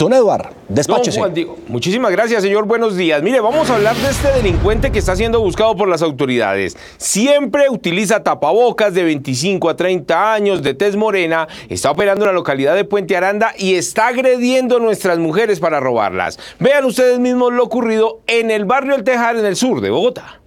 Don Eduardo, despacho. muchísimas gracias, señor. Buenos días. Mire, vamos a hablar de este delincuente que está siendo buscado por las autoridades. Siempre utiliza tapabocas de 25 a 30 años, de tez morena, está operando en la localidad de Puente Aranda y está agrediendo a nuestras mujeres para robarlas. Vean ustedes mismos lo ocurrido en el barrio El Tejar, en el sur de Bogotá.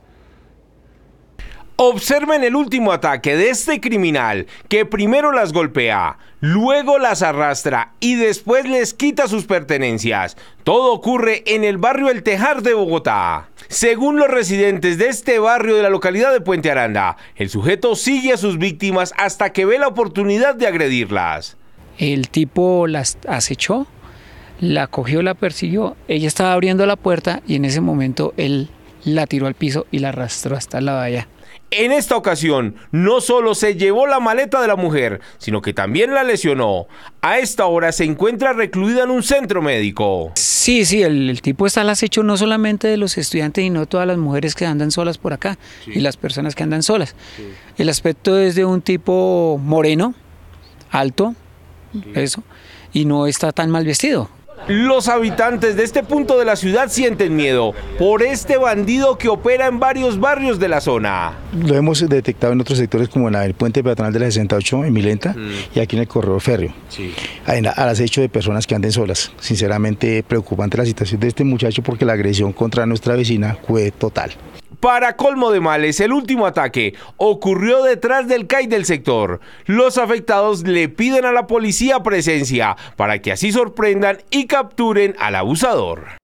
Observen el último ataque de este criminal que primero las golpea, luego las arrastra y después les quita sus pertenencias. Todo ocurre en el barrio El Tejar de Bogotá. Según los residentes de este barrio de la localidad de Puente Aranda, el sujeto sigue a sus víctimas hasta que ve la oportunidad de agredirlas. El tipo las acechó, la cogió, la persiguió. Ella estaba abriendo la puerta y en ese momento él la tiró al piso y la arrastró hasta la valla. En esta ocasión, no solo se llevó la maleta de la mujer, sino que también la lesionó. A esta hora se encuentra recluida en un centro médico. Sí, sí, el, tipo está al acecho no solamente de los estudiantes, sino todas las mujeres que andan solas por acá y las personas que andan solas. El aspecto es de un tipo moreno, alto, eso, y no está tan mal vestido. Los habitantes de este punto de la ciudad sienten miedo por este bandido que opera en varios barrios de la zona. Lo hemos detectado en otros sectores como en el puente peatonal de la 68 en Milenta mm. y aquí en el corredor férreo. Sí. Al acecho de personas que anden solas. Sinceramente preocupante la situación de este muchacho porque la agresión contra nuestra vecina fue total. Para colmo de males, el último ataque ocurrió detrás del CAI del sector. Los afectados le piden a la policía presencia para que así sorprendan y capturen al abusador.